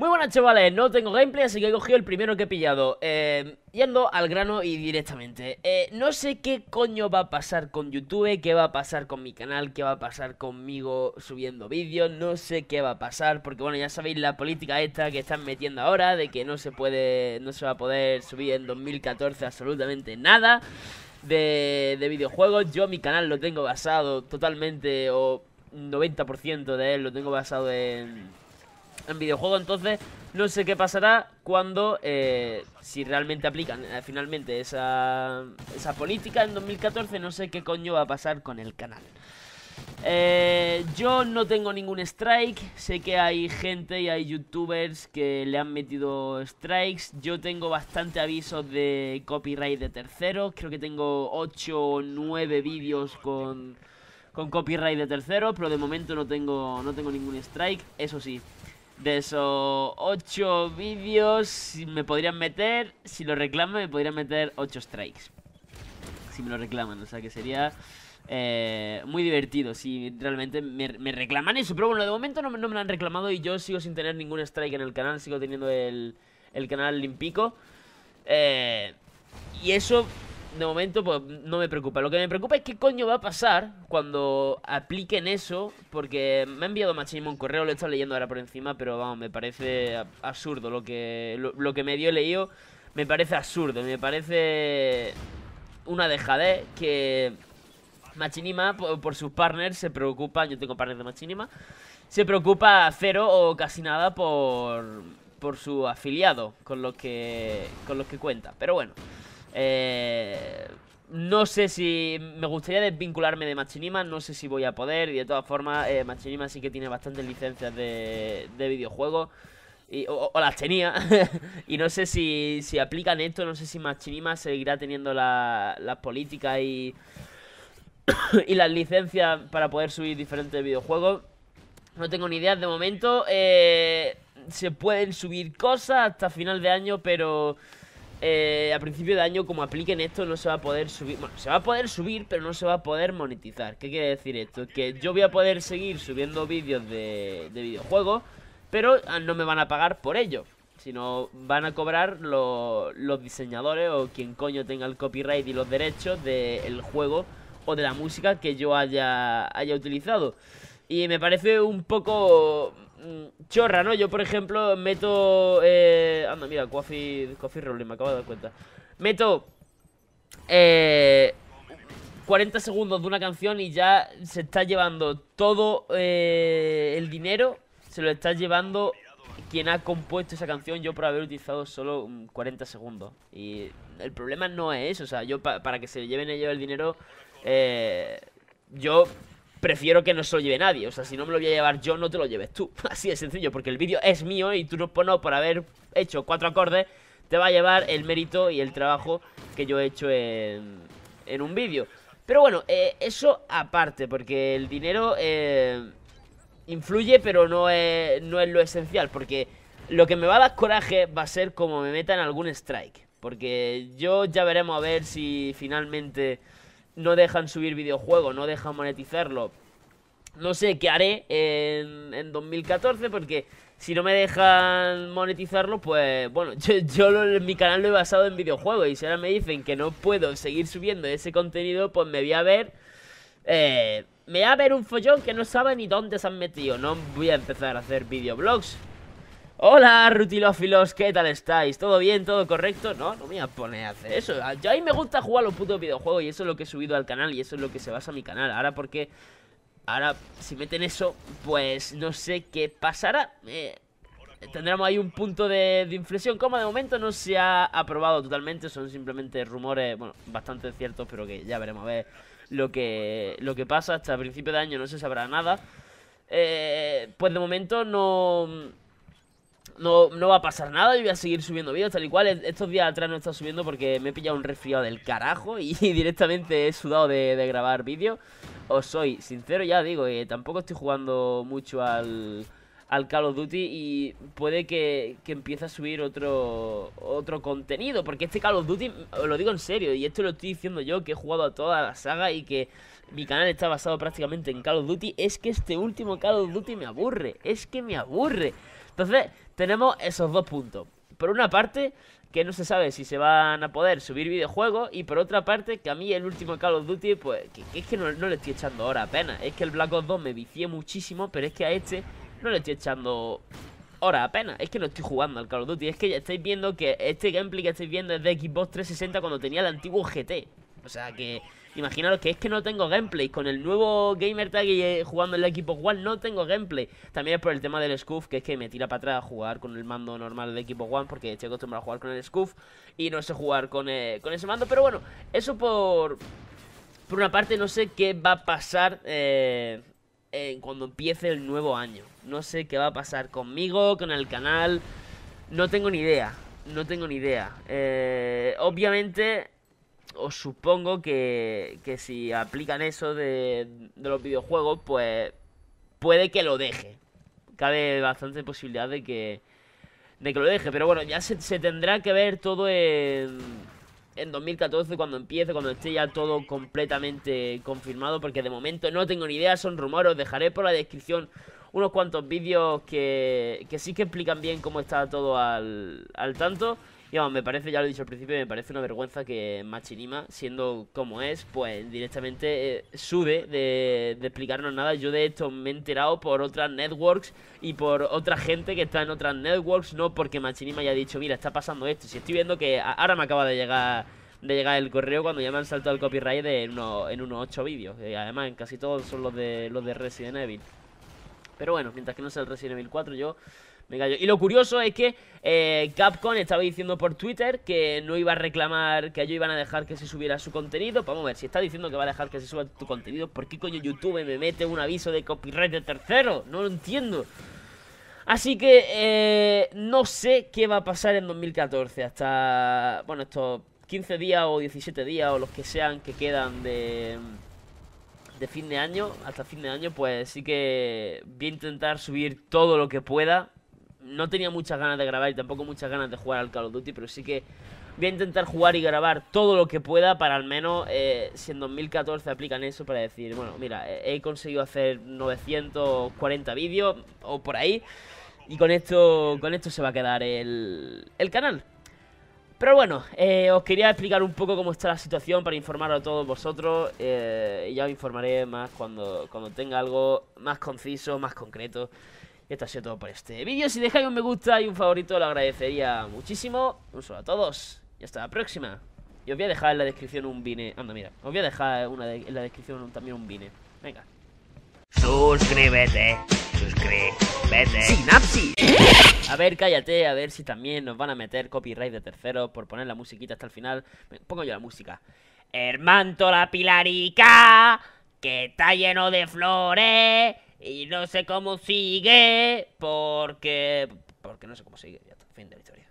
Muy buenas chavales, no tengo gameplay, así que he cogido el primero que he pillado eh, Yendo al grano y directamente eh, No sé qué coño va a pasar con YouTube, qué va a pasar con mi canal, qué va a pasar conmigo subiendo vídeos No sé qué va a pasar, porque bueno, ya sabéis la política esta que están metiendo ahora De que no se puede, no se va a poder subir en 2014 absolutamente nada de, de videojuegos Yo mi canal lo tengo basado totalmente, o 90% de él lo tengo basado en en videojuego. Entonces, no sé qué pasará cuando, eh, si realmente aplican eh, finalmente esa, política en 2014, no sé qué coño va a pasar con el canal. Eh, yo no tengo ningún strike, sé que hay gente y hay youtubers que le han metido strikes, yo tengo bastante avisos de copyright de terceros, creo que tengo 8 o 9 vídeos con, con copyright de terceros, pero de momento no tengo, no tengo ningún strike, eso sí, de esos Ocho vídeos me podrían meter, si lo reclaman, me podrían meter Ocho strikes. Si me lo reclaman, o sea que sería eh, muy divertido. Si realmente me, reclaman eso, pero bueno, de momento no, no, me lo han reclamado y yo sigo sin tener ningún strike en el canal, sigo teniendo el, el canal limpico. Eh, y eso de momento, pues no me preocupa. Lo que me preocupa es qué coño va a pasar cuando apliquen eso, porque me ha enviado Machinima un correo, lo he estado leyendo ahora por encima, pero vamos, me parece absurdo lo que, lo, que me dio leído. Me parece absurdo, me parece una dejadez que Machinima, por, sus partners, se preocupa, yo tengo partners de Machinima, se preocupa cero o casi nada por, por su afiliado, con los que, con los que cuenta. Pero bueno. Eh, no sé si me gustaría desvincularme de Machinima, no sé si voy a poder y de todas formas eh, Machinima sí que tiene bastantes licencias de, videojuegos. o, las tenía. y no sé si, si, aplican esto, no sé si Machinima seguirá teniendo las políticas y, y las licencias para poder subir diferentes videojuegos. No tengo ni idea de momento. Eh, se pueden subir cosas hasta final de año, pero eh, a principio de año, como apliquen esto, no se va a poder subir. Bueno, se va a poder subir, pero no se va a poder monetizar. ¿Qué quiere decir esto? Que yo voy a poder seguir subiendo vídeos de, videojuegos, pero ah, no me van a pagar por ello. Sino van a cobrar los diseñadores o quien coño tenga el copyright y los derechos del juego o de la música que yo haya, haya utilizado. Y me parece un poco Mm, chorra, ¿no? Yo, por ejemplo, meto... Eh, anda, mira, Coffee, coffee me acabo de dar cuenta. Meto... 40 eh, segundos de una canción y ya se está llevando todo eh, el dinero, se lo está llevando quien ha compuesto esa canción, yo por haber utilizado solo 40 mm, segundos. Y el problema no es eso, o sea, yo para que se lleven ellos el dinero, eh, yo prefiero que no se lo lleve nadie. O sea, si no me lo voy a llevar yo, no te lo lleves tú. Así de sencillo, porque el vídeo es mío y tú no, pues no por haber hecho cuatro acordes te va a llevar el mérito y el trabajo que yo he hecho en, un vídeo. Pero bueno, eh, eso aparte, porque el dinero eh, influye, pero no es, no es lo esencial, porque lo que me va a dar coraje va a ser como me meta en algún strike. Porque yo ya veremos a ver si finalmente no dejan subir videojuegos, no dejan monetizarlo. No sé qué haré en, en 2014 porque si no me dejan monetizarlo, pues bueno, yo, mi canal lo he basado en videojuegos y si ahora me dicen que no puedo seguir subiendo ese contenido, pues me voy a ver... Eh, me voy a ver un follón que no sabe ni dónde se han metido. No voy a empezar a hacer videoblogs. Hola, rutilófilos, ¿qué tal estáis? ¿Todo bien? ¿Todo correcto? No, no me voy a poner a hacer eso. Yo a mí me gusta jugar los putos videojuegos y eso es lo que he subido al canal y eso es lo que se basa mi canal. Ahora porque... Ahora, si meten eso, pues no sé qué pasará. Eh, tendremos ahí un punto de, inflexión. Como de momento no se ha aprobado totalmente, son simplemente rumores, bueno, bastante ciertos, pero que ya veremos a ver lo que, lo que pasa. Hasta principio de año no se sabrá nada. Eh, pues de momento no no, no va a pasar nada, yo voy a seguir subiendo vídeos, tal y cual. Estos días atrás no he estado subiendo porque me he pillado un resfriado del carajo y directamente he sudado de, grabar vídeos. Os soy sincero, ya digo, y eh, tampoco estoy jugando mucho al al Call of Duty y puede que, que empiece a subir otro, otro contenido, porque este Call of Duty, lo digo en serio, y esto lo estoy diciendo yo, que he jugado a toda la saga y que mi canal está basado prácticamente en Call of Duty, es que este último Call of Duty me aburre, es que me aburre. Entonces, tenemos esos dos puntos. Por una parte, que no se sabe si se van a poder subir videojuegos y por otra parte que a mí el último Call of Duty pues que, es que no, no, le estoy echando ahora apenas es que el Black Ops 2 me vicié muchísimo pero es que a este no le estoy echando hora apenas. Es que no estoy jugando al Call of Duty. Es que estáis viendo que este gameplay que estáis viendo es de Xbox 360 cuando tenía el antiguo GT. O sea que, imaginaros que es que no tengo gameplay. Con el nuevo Tag y eh, jugando en el equipo One no tengo gameplay. También es por el tema del Scoof, que es que me tira para atrás a jugar con el mando normal de equipo One, porque estoy acostumbrado a jugar con el Scoof y no sé jugar con, eh, con ese mando. Pero bueno, eso por, por una parte no sé qué va a pasar eh, cuando empiece el nuevo año. No sé qué va a pasar conmigo, con el canal. No tengo ni idea. No tengo ni idea. Eh, obviamente, os supongo que, si aplican eso de, los videojuegos, pues puede que lo deje. Cabe bastante posibilidad de que, de lo deje. Pero bueno, ya se tendrá que ver todo en en 2014 cuando empiece, cuando esté ya todo completamente confirmado, porque de momento no tengo ni idea, son rumores, dejaré por la descripción unos cuantos vídeos que, que sí que explican bien cómo está todo al, al tanto. Digamos, me parece, ya lo he dicho al principio, me parece una vergüenza que Machinima, siendo como es, pues directamente eh, sube de, explicarnos nada. Yo de esto me he enterado por otras networks y por otra gente que está en otras networks, no porque Machinima haya dicho, mira, está pasando esto. Si estoy viendo que ahora me acaba de llegar de llegar el correo cuando ya me han saltado el copyright de uno, en unos ocho vídeos. y eh, además, en casi todos son los de los de Resident Evil. Pero bueno, mientras que no sea el Resident Evil 4, yo y lo curioso es que eh, Capcom estaba diciendo por Twitter que no iba a reclamar, que ellos iban a dejar que se subiera su contenido. Pues vamos a ver, si está diciendo que va a dejar que se suba tu contenido, ¿por qué coño YouTube me mete un aviso de copyright de tercero? No lo entiendo. Así que eh, no sé qué va a pasar en 2014 hasta, bueno, estos 15 días o 17 días o los que sean que quedan de de fin de año, hasta fin de año, pues sí que voy a intentar subir todo lo que pueda no tenía muchas ganas de grabar y tampoco muchas ganas de jugar al Call of Duty, pero sí que voy a intentar jugar y grabar todo lo que pueda para al menos, eh, si en 2014 aplican eso, para decir, bueno, mira, he conseguido hacer 940 vídeos o por ahí, y con esto, con esto se va a quedar el, el canal. Pero bueno, eh, os quería explicar un poco cómo está la situación para informar a todos vosotros. Eh, y ya os informaré más cuando, cuando tenga algo más conciso, más concreto. Esto ha sido todo por este vídeo. Si dejáis un me gusta y un favorito, lo agradecería muchísimo. Un saludo a todos. Y hasta la próxima. Y os voy a dejar en la descripción un vine. Anda, mira. Os voy a dejar en la descripción también un vine. Venga. Suscríbete. Suscríbete. Sinapsis. A ver, cállate, a ver si también nos van a meter copyright de terceros por poner la musiquita hasta el final. Pongo yo la música. Hermanto la pilarica, que está lleno de flores. Y no sé cómo sigue, porque... Porque no sé cómo sigue, ya está, fin de la historia.